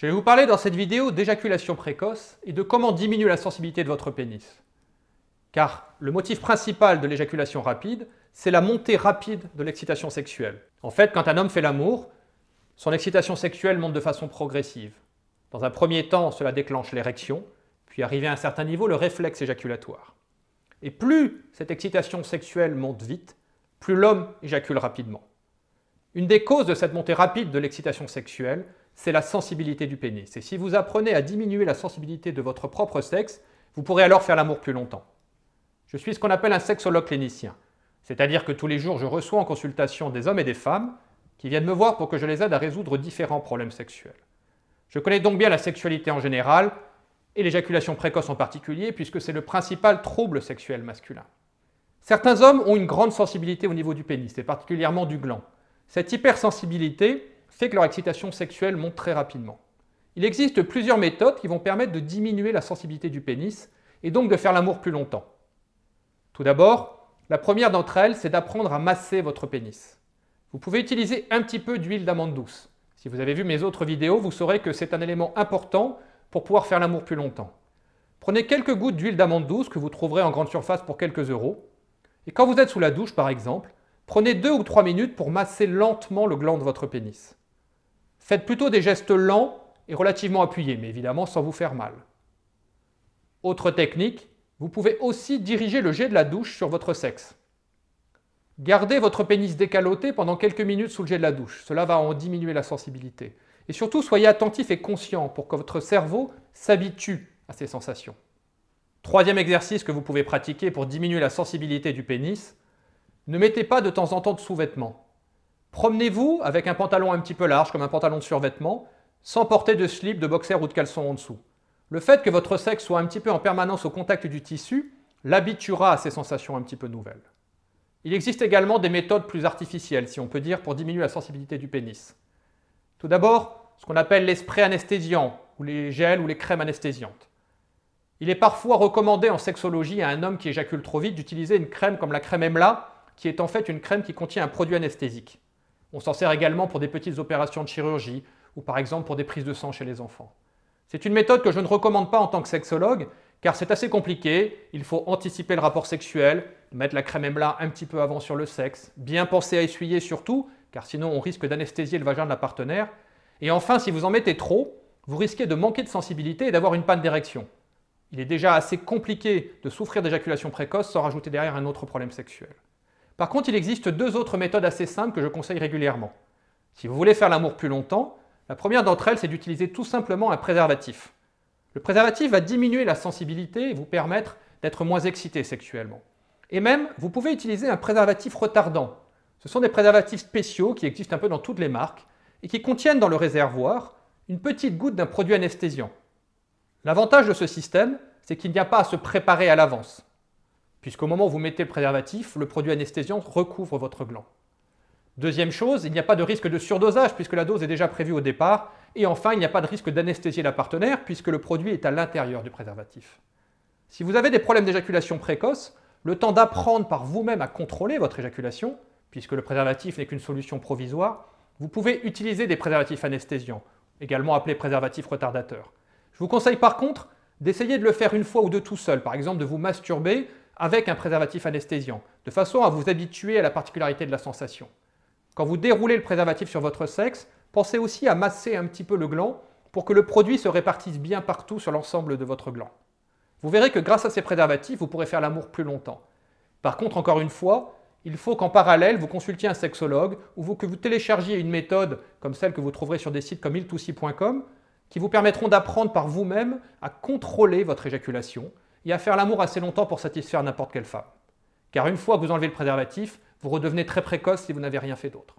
Je vais vous parler dans cette vidéo d'éjaculation précoce et de comment diminuer la sensibilité de votre pénis. Car le motif principal de l'éjaculation rapide, c'est la montée rapide de l'excitation sexuelle. En fait, quand un homme fait l'amour, son excitation sexuelle monte de façon progressive. Dans un premier temps, cela déclenche l'érection, puis arrivé à un certain niveau, le réflexe éjaculatoire. Et plus cette excitation sexuelle monte vite, plus l'homme éjacule rapidement. Une des causes de cette montée rapide de l'excitation sexuelle, c'est la sensibilité du pénis. Et si vous apprenez à diminuer la sensibilité de votre propre sexe, vous pourrez alors faire l'amour plus longtemps. Je suis ce qu'on appelle un sexologue clinicien, c'est-à-dire que tous les jours je reçois en consultation des hommes et des femmes qui viennent me voir pour que je les aide à résoudre différents problèmes sexuels. Je connais donc bien la sexualité en général et l'éjaculation précoce en particulier puisque c'est le principal trouble sexuel masculin. Certains hommes ont une grande sensibilité au niveau du pénis et particulièrement du gland. Cette hypersensibilité fait que leur excitation sexuelle monte très rapidement. Il existe plusieurs méthodes qui vont permettre de diminuer la sensibilité du pénis et donc de faire l'amour plus longtemps. Tout d'abord, la première d'entre elles, c'est d'apprendre à masser votre pénis. Vous pouvez utiliser un petit peu d'huile d'amande douce. Si vous avez vu mes autres vidéos, vous saurez que c'est un élément important pour pouvoir faire l'amour plus longtemps. Prenez quelques gouttes d'huile d'amande douce que vous trouverez en grande surface pour quelques euros. Et quand vous êtes sous la douche, par exemple, prenez deux ou trois minutes pour masser lentement le gland de votre pénis. Faites plutôt des gestes lents et relativement appuyés, mais évidemment sans vous faire mal. Autre technique, vous pouvez aussi diriger le jet de la douche sur votre sexe. Gardez votre pénis décaloté pendant quelques minutes sous le jet de la douche. Cela va en diminuer la sensibilité. Et surtout, soyez attentif et conscient pour que votre cerveau s'habitue à ces sensations. Troisième exercice que vous pouvez pratiquer pour diminuer la sensibilité du pénis, ne mettez pas de temps en temps de sous-vêtements. Promenez-vous avec un pantalon un petit peu large, comme un pantalon de survêtement, sans porter de slip, de boxer ou de caleçon en dessous. Le fait que votre sexe soit un petit peu en permanence au contact du tissu l'habituera à ces sensations un petit peu nouvelles. Il existe également des méthodes plus artificielles, si on peut dire, pour diminuer la sensibilité du pénis. Tout d'abord, ce qu'on appelle les sprays anesthésiants, ou les gels ou les crèmes anesthésiantes. Il est parfois recommandé en sexologie à un homme qui éjacule trop vite d'utiliser une crème comme la crème Emla, qui est en fait une crème qui contient un produit anesthésique. On s'en sert également pour des petites opérations de chirurgie ou par exemple pour des prises de sang chez les enfants. C'est une méthode que je ne recommande pas en tant que sexologue car c'est assez compliqué, il faut anticiper le rapport sexuel, mettre la crème là un petit peu avant sur le sexe, bien penser à essuyer surtout car sinon on risque d'anesthésier le vagin de la partenaire. Et enfin, si vous en mettez trop, vous risquez de manquer de sensibilité et d'avoir une panne d'érection. Il est déjà assez compliqué de souffrir d'éjaculation précoce sans rajouter derrière un autre problème sexuel. Par contre, il existe deux autres méthodes assez simples que je conseille régulièrement. Si vous voulez faire l'amour plus longtemps, la première d'entre elles, c'est d'utiliser tout simplement un préservatif. Le préservatif va diminuer la sensibilité et vous permettre d'être moins excité sexuellement. Et même, vous pouvez utiliser un préservatif retardant. Ce sont des préservatifs spéciaux qui existent un peu dans toutes les marques et qui contiennent dans le réservoir une petite goutte d'un produit anesthésiant. L'avantage de ce système, c'est qu'il n'y a pas à se préparer à l'avance puisqu'au moment où vous mettez le préservatif, le produit anesthésiant recouvre votre gland. Deuxième chose, il n'y a pas de risque de surdosage puisque la dose est déjà prévue au départ. Et enfin, il n'y a pas de risque d'anesthésier la partenaire puisque le produit est à l'intérieur du préservatif. Si vous avez des problèmes d'éjaculation précoce, le temps d'apprendre par vous-même à contrôler votre éjaculation, puisque le préservatif n'est qu'une solution provisoire, vous pouvez utiliser des préservatifs anesthésiants, également appelés préservatifs retardateurs. Je vous conseille par contre d'essayer de le faire une fois ou deux tout seul, par exemple de vous masturber avec un préservatif anesthésiant, de façon à vous habituer à la particularité de la sensation. Quand vous déroulez le préservatif sur votre sexe, pensez aussi à masser un petit peu le gland pour que le produit se répartisse bien partout sur l'ensemble de votre gland. Vous verrez que grâce à ces préservatifs, vous pourrez faire l'amour plus longtemps. Par contre, encore une fois, il faut qu'en parallèle, vous consultiez un sexologue ou que vous téléchargiez une méthode comme celle que vous trouverez sur des sites comme iltoussi.com qui vous permettront d'apprendre par vous-même à contrôler votre éjaculation et à faire l'amour assez longtemps pour satisfaire n'importe quelle femme. Car une fois que vous enlevez le préservatif, vous redevenez très précoce si vous n'avez rien fait d'autre.